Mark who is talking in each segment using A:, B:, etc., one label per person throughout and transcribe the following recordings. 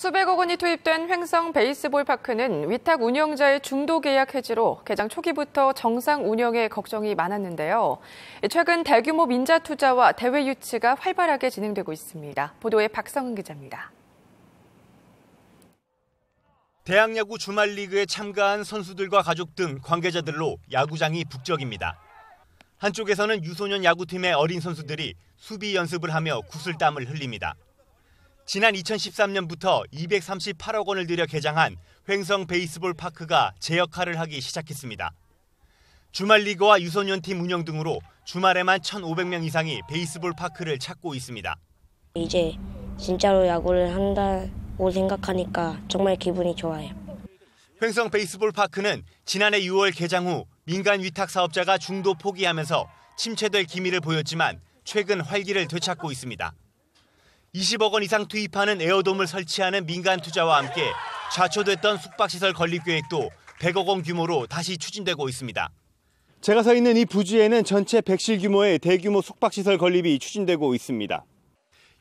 A: 수백억 원이 투입된 횡성 베이스볼 파크는 위탁 운영자의 중도 계약 해지로 개장 초기부터 정상 운영에 걱정이 많았는데요. 최근 대규모 민자 투자와 대외 유치가 활발하게 진행되고 있습니다. 보도에 박성은 기자입니다.
B: 대학 야구 주말 리그에 참가한 선수들과 가족 등 관계자들로 야구장이 북적입니다. 한쪽에서는 유소년 야구팀의 어린 선수들이 수비 연습을 하며 구슬땀을 흘립니다. 지난 2013년부터 238억 원을 들여 개장한 횡성 베이스볼 파크가 제 역할을 하기 시작했습니다. 주말 리그와 유소년팀 운영 등으로 주말에만 1,500명 이상이 베이스볼 파크를 찾고 있습니다.
C: 이제 진짜로 야구를 한다고 생각하니까 정말 기분이 좋아요.
B: 횡성 베이스볼 파크는 지난해 6월 개장 후 민간 위탁 사업자가 중도 포기하면서 침체될 기미를 보였지만 최근 활기를 되찾고 있습니다. 20억 원 이상 투입하는 에어돔을 설치하는 민간 투자와 함께 좌초됐던 숙박시설 건립 계획도 100억 원 규모로 다시 추진되고 있습니다. 제가 서 있는 이 부지에는 전체 100실 규모의 대규모 숙박시설 건립이 추진되고 있습니다.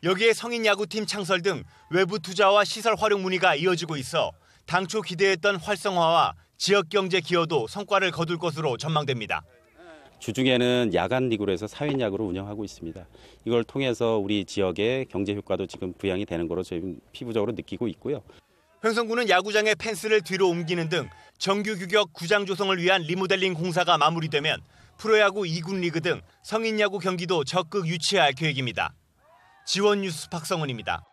B: 여기에 성인 야구팀 창설 등 외부 투자와 시설 활용 문의가 이어지고 있어 당초 기대했던 활성화와 지역 경제 기여도 성과를 거둘 것으로 전망됩니다.
D: 주중에는 야간 리그로 해서 사인 야구로 운영하고 있습니다. 이걸 통해서 우리 지역의 경제 효과도 지금 부양이 되는 거로 지금 피부적으로 느끼고 있고요.
B: 횡성구는 야구장의 펜스를 뒤로 옮기는 등 정규 규격 구장 조성을 위한 리모델링 공사가 마무리되면 프로야구 2군 리그 등 성인 야구 경기도 적극 유치할 계획입니다. 지원 뉴스 박성훈입니다.